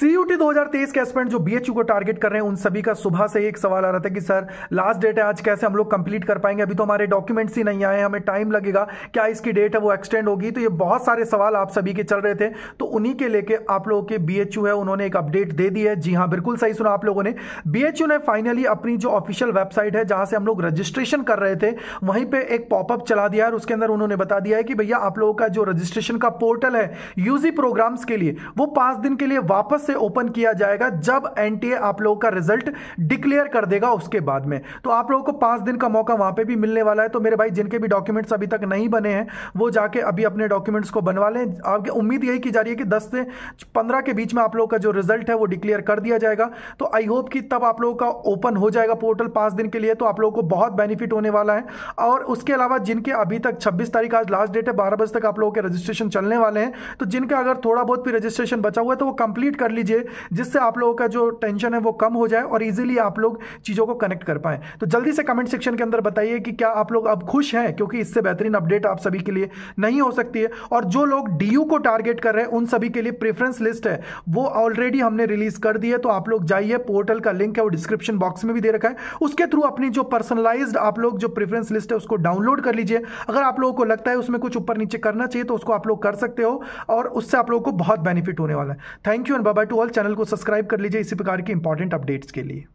CUT 2023 के aspirants e जो बी को टारगेट कर रहे हैं उन सभी का सुबह से एक सवाल आ रहा था कि सर लास्ट डेट है आज कैसे हम लोग कंप्लीट कर पाएंगे अभी तो हमारे डॉक्यूमेंट्स ही नहीं आए हमें टाइम लगेगा क्या इसकी डेट है वो एक्सटेंड होगी तो ये बहुत सारे सवाल आप सभी के चल रहे थे तो उन्हीं के लेके आप लोगों के बी है उन्होंने एक अपडेट दे दी है जी हाँ बिल्कुल सही सुना आप लोगों ने बी ने फाइनली अपनी जो ऑफिशियल वेबसाइट है जहां से हम लोग रजिस्ट्रेशन कर रहे थे वहीं पर एक पॉपअप चला दिया है और उसके अंदर उन्होंने बता दिया है कि भैया आप लोगों का जो रजिस्ट्रेशन का पोर्टल है यूजी प्रोग्राम्स के लिए वो पांच दिन के लिए वापस से ओपन किया जाएगा जब एनटीए आप लोगों का रिजल्ट डिक्लेयर कर देगा उसके बाद में तो आप लोगों को पांच दिन का मौका वहां पे भी मिलने वाला है तो मेरे भाई जिनके भी डॉक्यूमेंट्स अभी तक नहीं बने हैं वो जाके अभी अपने डॉक्यूमेंट्स को बनवा लें आपके उम्मीद यही की जा रही है कि दस से पंद्रह के बीच में आप लोगों का जो रिजल्ट है वो डिक्लेयर कर दिया जाएगा तो आई होप कि तब आप लोगों का ओपन हो जाएगा पोर्टल पांच दिन के लिए तो आप लोगों को बहुत बेनिफिट होने वाला है और उसके अलावा जिनके अभी तक छब्बीस तारीख आज लास्ट डेट है बारह बजे तक आप लोगों के रजिस्ट्रेशन चलने वाले हैं तो जिनका अगर थोड़ा बहुत भी रजिस्ट्रेशन बचा हुआ है तो वो कंप्लीट कर लीजिए जिससे आप लोगों का जो टेंशन है वो कम हो जाए और इजीली आप लोग चीज़ों को कनेक्ट कर पाएँ तो जल्दी से कमेंट सेक्शन के अंदर बताइए कि क्या आप लोग अब खुश हैं क्योंकि इससे बेहतरीन अपडेट आप सभी के लिए नहीं हो सकती है और जो लोग डी को टारगेट कर रहे हैं उन सभी के लिए प्रेफरेंस लिस्ट है वो ऑलरेडी हमने रिलीज कर दी है तो आप लोग जाइए पोर्टल का लिंक है वो डिस्क्रिप्शन बॉक्स में भी दे रखा है उसके थ्रू अपनी जो पर्सनलाइज आप लोग जो प्रेफरेंस लिस्ट है उसको डाउनलोड कर लीजिए अगर आप लोगों को लगता है उसमें कुछ ऊपर नीचे करना चाहिए तो उसको आप लोग कर सकते हो और उससे आप लोगों को बहुत बेनिफिट होने वाला है थैंक यू एंड बाबा टू ऑल चैनल को सब्सक्राइब कर लीजिए इसी प्रकार के इंपॉर्टेंट अपडेट्स के लिए